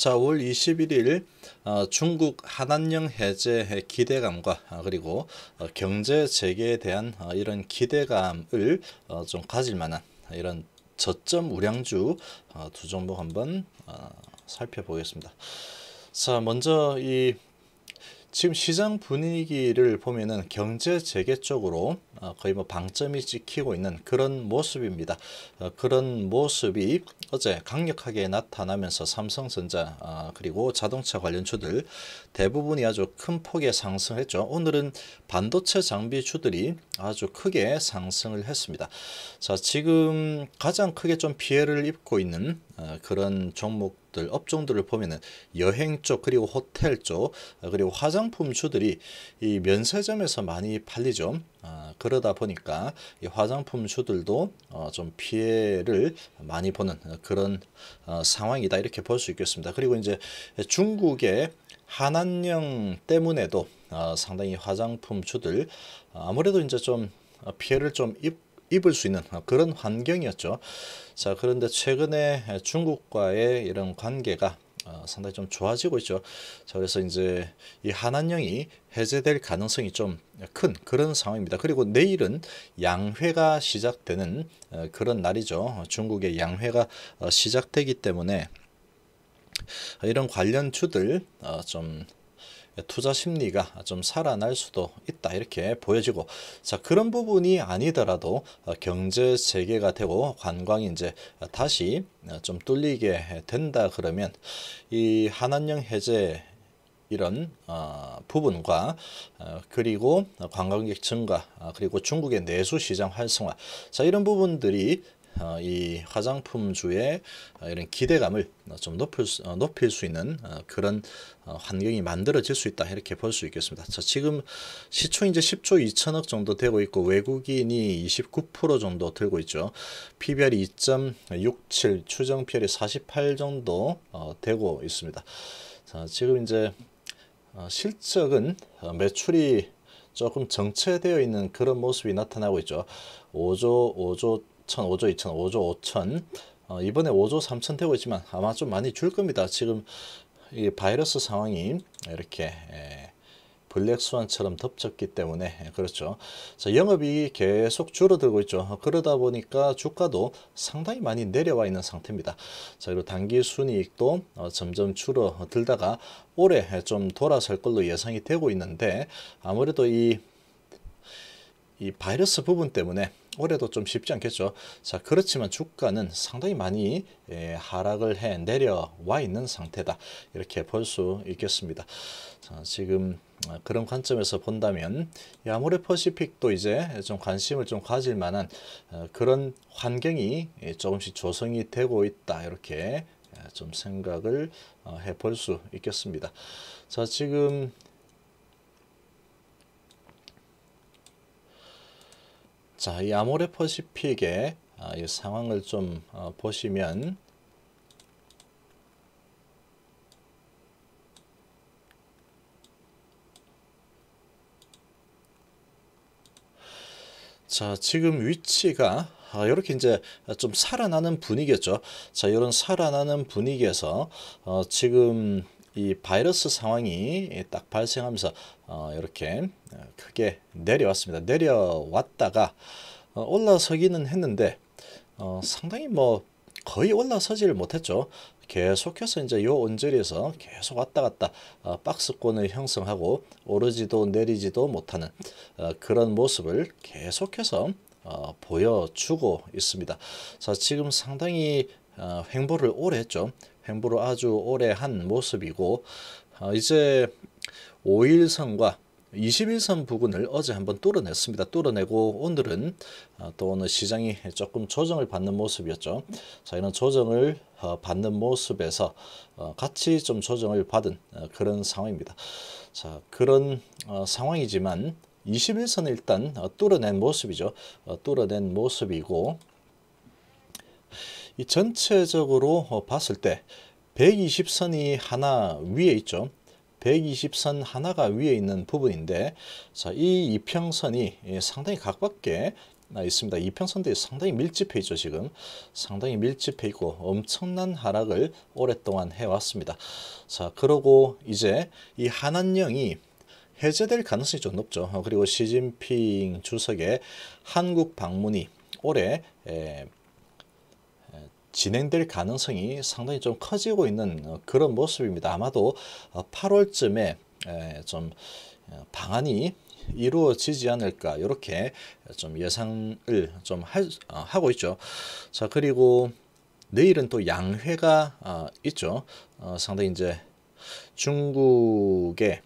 자, 5월 21일 어, 중국 한안령 해제의 기대감과 어, 그리고 어, 경제 재개에 대한 이런 기대감을 좀 가질 만한 이런 저점 우량주 두 종목 한번 살펴보겠습니다. 자, 먼저 이 지금 시장 분위기를 보면은 경제 재개 쪽으로 어, 거의 뭐 방점이 찍히고 있는 그런 모습입니다. 어, 그런 모습이 어제 강력하게 나타나면서 삼성전자 어, 그리고 자동차 관련주들 대부분이 아주 큰 폭의 상승했죠. 오늘은 반도체 장비주들이 아주 크게 상승을 했습니다. 자 지금 가장 크게 좀 피해를 입고 있는 그런 종목들 업종들을 보면은 여행 쪽 그리고 호텔 쪽 그리고 화장품 주들이 이 면세점에서 많이 팔리죠. 아, 그러다 보니까 화장품 주들도 어, 좀 피해를 많이 보는 그런 어, 상황이다 이렇게 볼 수 있겠습니다. 그리고 이제 중국의 한한령 때문에도 어, 상당히 화장품 주들 어, 아무래도 이제 좀 피해를 좀 입, 입을 수 있는 그런 환경이었죠. 자 그런데 최근에 중국과의 이런 관계가 어, 상당히 좀 좋아지고 있죠. 자, 그래서 이제 이 한한령이 해제될 가능성이 좀 큰 그런 상황입니다. 그리고 내일은 양회가 시작되는 어, 그런 날이죠. 중국의 양회가 어, 시작되기 때문에 이런 관련 주들 어, 좀 투자 심리가 좀 살아날 수도 있다 이렇게 보여지고 자 그런 부분이 아니더라도 어, 경제 재개가 되고 관광이 이제 다시 어, 좀 뚫리게 된다 그러면 이한한령 해제 이런 어, 부분과 어, 그리고 관광객 증가 어, 그리고 중국의 내수 시장 활성화 자 이런 부분들이 어, 이 화장품주의 어, 이런 기대감을 좀 높일 수, 어, 높일 수 있는 그런 환경이 만들어질 수 있다 이렇게 볼 수 있겠습니다. 자, 지금 시총 이제 10조 2천억 정도 되고 있고 외국인이 29% 정도 들고 있죠. PBR이 2.67 추정 PR이 48 정도 되고 있습니다. 자, 지금 이제 실적은 매출이 조금 정체되어 있는 그런 모습이 나타나고 있죠. 5조 5조 4천, 5조, 2천, 5조, 5천 어, 이번에 5조, 3천 되고 있지만 아마 좀 많이 줄 겁니다. 지금 이 바이러스 상황이 이렇게 에, 블랙스완처럼 덮쳤기 때문에 예, 그렇죠. 자, 영업이 계속 줄어들고 있죠. 어, 그러다 보니까 주가도 상당히 많이 내려와 있는 상태입니다. 자, 그리고 단기 순이익도 어, 점점 줄어들다가 올해 좀 돌아설 걸로 예상이 되고 있는데 아무래도 이, 이 바이러스 부분 때문에 올해도 좀 쉽지 않겠죠. 자, 그렇지만 주가는 상당히 많이 예, 하락을 해 내려와 있는 상태다. 이렇게 볼 수 있겠습니다. 자, 지금 어, 그런 관점에서 본다면 야모레 퍼시픽도 이제 좀 관심을 좀 가질 만한 어, 그런 환경이 예, 조금씩 조성이 되고 있다. 이렇게 어, 좀 생각을 해 볼 수 있겠습니다. 자, 지금 자, 이 아모레퍼시픽의 아, 이 상황을 좀 어, 보시면 자, 지금 위치가 아, 이렇게 이제 좀 살아나는 분위기였죠. 자, 이런 살아나는 분위기에서 어, 지금 이 바이러스 상황이 딱 발생하면서 어, 이렇게 어, 크게 내려왔습니다. 내려왔다가 어, 올라서기는 했는데 어, 상당히 뭐 거의 올라서지를 못했죠. 계속해서 이제 요 온저리에서 계속 왔다 갔다 어, 박스권을 형성하고 오르지도 내리지도 못하는 어, 그런 모습을 계속해서 어, 보여주고 있습니다. 자 지금 상당히 어, 횡보를 오래 했죠. 행보를 아주 오래 한 모습이고 어, 이제 5일선과 21선 부근을 어제 한번 뚫어냈습니다. 뚫어내고 오늘은 어, 또 오늘 시장이 조금 조정을 받는 모습이었죠. 자, 이런 조정을 어, 받는 모습에서 어, 같이 좀 조정을 받은 그런 상황입니다. 자, 그런 상황이지만 21선을 일단 뚫어낸 모습이죠. 뚫어낸 모습이고 이 전체적으로 봤을 때 120선이 하나 위에 있죠. 120선 하나가 위에 있는 부분인데 자, 이 이평선이 예, 상당히 각밖에 있습니다. 이평선들이 상당히 밀집해 있죠. 지금 상당히 밀집해 있고 엄청난 하락을 오랫동안 해왔습니다. 자 그러고 이제 이 한한령이 해제될 가능성이 좀 높죠. 어, 그리고 시진핑 주석의 한국 방문이 올해 진행될 가능성이 상당히 좀 커지고 있는 어, 그런 모습입니다. 아마도 8월쯤에 어, 좀 어, 방안이 이루어지지 않을까 이렇게 좀 예상을 좀 하, 고 있죠. 자 그리고 내일은 또 양회가 있죠. 상당히 이제 중국의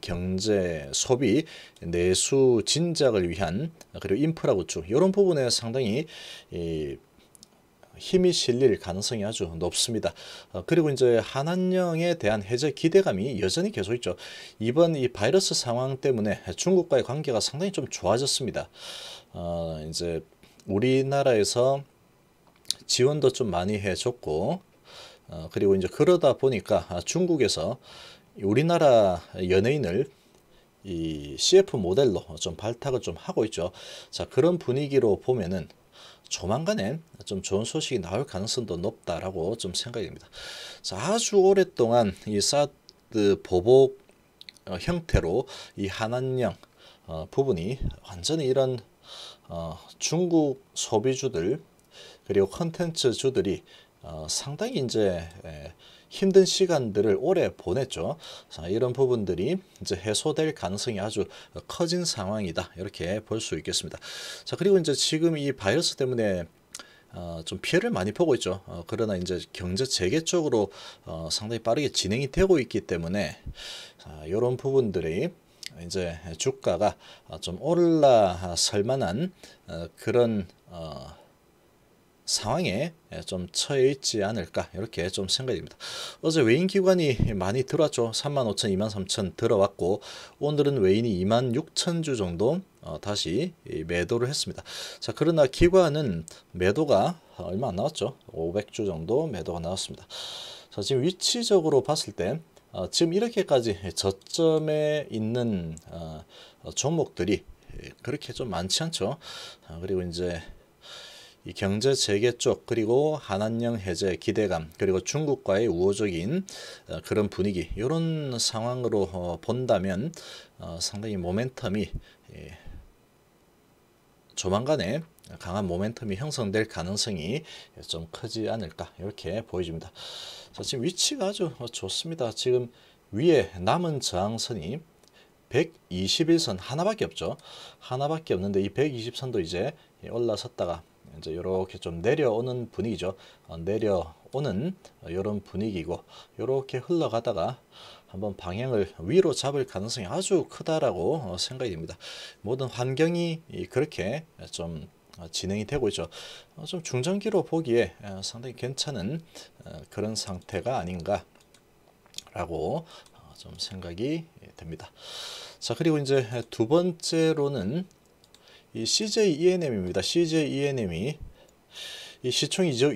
경제 소비 내수 진작을 위한 그리고 인프라 구축 이런 부분에 상당히 힘이 실릴 가능성이 아주 높습니다. 어, 그리고 이제 한한령에 대한 해제 기대감이 여전히 계속 있죠. 이번 이 바이러스 상황 때문에 중국과의 관계가 상당히 좀 좋아졌습니다. 어, 이제 우리나라에서 지원도 좀 많이 해줬고 어, 그리고 이제 그러다 보니까 중국에서 우리나라 연예인을 이 CF 모델로 좀 발탁을 좀 하고 있죠. 자 그런 분위기로 보면은 조만간에좀 좋은 소식이 나올 가능성도 높다라고 좀 생각이 됩니다. 아주 오랫동안 이 사드 보복 어, 형태로 이 한안령 어, 부분이 완전히 이런 어, 중국 소비주들 그리고 컨텐츠주들이 어, 상당히 이제 에, 힘든 시간들을 오래 보냈죠. 자, 이런 부분들이 이제 해소될 가능성이 아주 커진 상황이다. 이렇게 볼 수 있겠습니다. 자, 그리고 이제 지금 이 바이러스 때문에 어, 좀 피해를 많이 보고 있죠. 어, 그러나 이제 경제 재개 쪽으로 어, 상당히 빠르게 진행이 되고 있기 때문에 자, 이런 부분들이 이제 주가가 좀 올라설 만한 어, 그런 어, 상황에 예, 좀 처해 있지 않을까 이렇게 좀 생각이 됩니다 어제 외인 기관이 많이 들어왔죠. 35,000, 3 0 들어왔고 오늘은 외인이 2 6 0주 정도 어, 다시 매도를 했습니다. 자 그러나 기관은 매도가 어, 얼마 안 나왔죠. 500주 정도 매도가 나왔습니다. 자 지금 위치적으로 봤을 때 어, 지금 이렇게까지 저점에 있는 어, 종목들이 예, 그렇게 좀 많지 않죠. 아, 그리고 이제 이 경제 재개 쪽 그리고 한한령 해제 기대감 그리고 중국과의 우호적인 어, 그런 분위기 이런 상황으로 어, 본다면 어, 상당히 모멘텀이 예, 조만간에 강한 모멘텀이 형성될 가능성이 좀 크지 않을까 이렇게 보여집니다. 자, 지금 위치가 아주 좋습니다. 지금 위에 남은 저항선이 121선 하나밖에 없죠. 하나밖에 없는데 이 120선도 이제 올라섰다가 이제 이렇게 좀 내려오는 분위기죠. 어, 내려오는 이런 분위기고 이렇게 흘러가다가 한번 방향을 위로 잡을 가능성이 아주 크다라고 어, 생각이 됩니다. 모든 환경이 그렇게 좀 어, 진행이 되고 있죠. 어, 좀 중장기로 보기에 상당히 괜찮은 그런 상태가 아닌가라고 좀 생각이 됩니다. 자 그리고 이제 두 번째로는 이 CJENM입니다. CJENM이 이 시총이 2조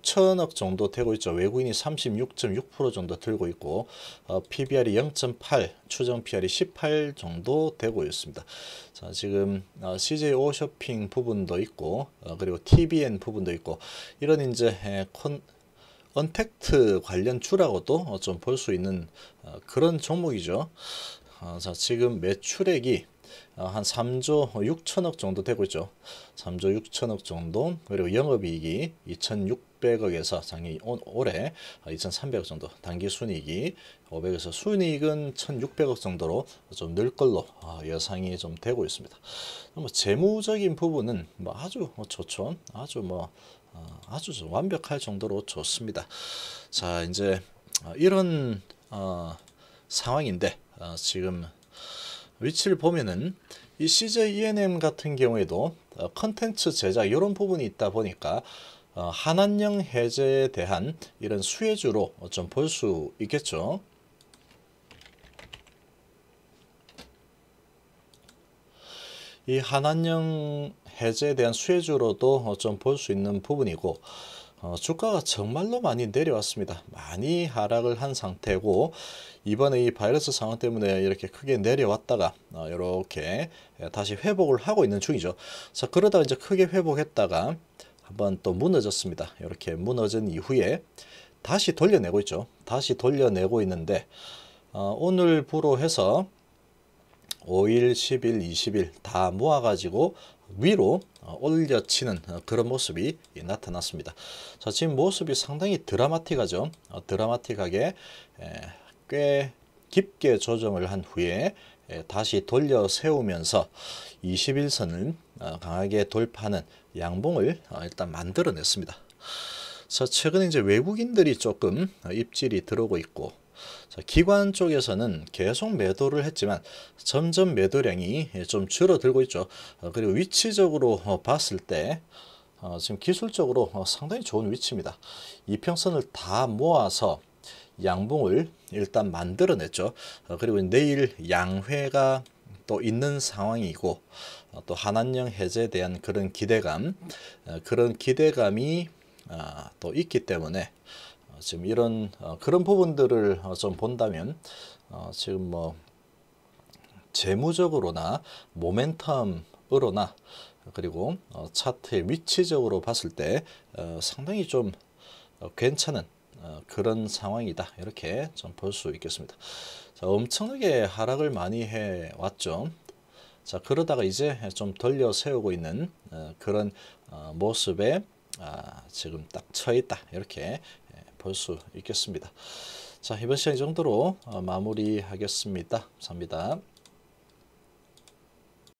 6천억 정도 되고 있죠. 외국인이 36.6% 정도 들고 있고 어, PBR이 0.8, 추정 PR이 18 정도 되고 있습니다. 자, 지금 어, CJ 오쇼핑 부분도 있고 어, 그리고 TBN 부분도 있고 이런 이제 에, 콘, 언택트 관련 주라고도 좀 볼 수 있는 어, 그런 종목이죠. 어, 자, 지금 매출액이 어, 한 3조 6천억 정도 되고 있죠. 3조 6천억 정도 그리고 영업이익이 2,600억에서 장이 올해 2,300억 정도 단기 순이익이 500에서 순이익은 1,600억 정도로 좀 늘 걸로 아, 예상이 좀 되고 있습니다. 뭐 재무적인 부분은 뭐 아주 뭐 좋죠. 아주 뭐 어, 아주 완벽할 정도로 좋습니다. 자 이제 어, 이런 어, 상황인데 어, 지금 위치를 보면은 이 CJ ENM 같은 경우에도 어, 컨텐츠 제작 이런 부분이 있다 보니까 어, 한한령 해제에 대한 이런 수혜주로 좀 볼 수 있겠죠. 이 한한령 해제에 대한 수혜주로도 어, 좀볼 수 있는 부분이고 어, 주가가 정말로 많이 내려왔습니다. 많이 하락을 한 상태고 이번에 이 바이러스 상황 때문에 이렇게 크게 내려왔다가 어, 이렇게 다시 회복을 하고 있는 중이죠. 자 그러다가 이제 크게 회복했다가 한번 또 무너졌습니다. 이렇게 무너진 이후에 다시 돌려내고 있죠. 다시 돌려내고 있는데 어, 오늘부로 해서 5일, 10일, 20일 다 모아가지고 위로 어, 올려치는 어, 그런 모습이 나타났습니다. 자, 지금 모습이 상당히 드라마틱하죠. 어, 드라마틱하게 꽤 깊게 조정을 한 후에 다시 돌려 세우면서 21선을 강하게 돌파하는 양봉을 일단 만들어냈습니다. 자, 최근에 이제 외국인들이 조금 입질이 들어오고 있고 자, 기관 쪽에서는 계속 매도를 했지만 점점 매도량이 좀 줄어들고 있죠. 어, 그리고 위치적으로 어, 봤을 때 어, 지금 기술적으로 상당히 좋은 위치입니다. 이평선을 다 모아서 양봉을 일단 만들어냈죠. 그리고 내일 양회가 또 있는 상황이고 또 한안령 해제에 대한 그런 기대감 그런 기대감이 아, 또 있기 때문에 지금 이런 어, 그런 부분들을 어, 좀 본다면 어, 지금 뭐 재무적으로나 모멘텀으로나 그리고 차트의 위치적으로 봤을 때 상당히 좀 괜찮은 그런 상황이다 이렇게 좀 볼 수 있겠습니다. 자, 엄청나게 하락을 많이 해 왔죠. 자 그러다가 이제 좀 돌려 세우고 있는 그런 모습에 아, 지금 딱 처있다 이렇게 볼수 있겠습니다. 자 이번 시간 이 정도로 어, 마무리하겠습니다. 감사합니다.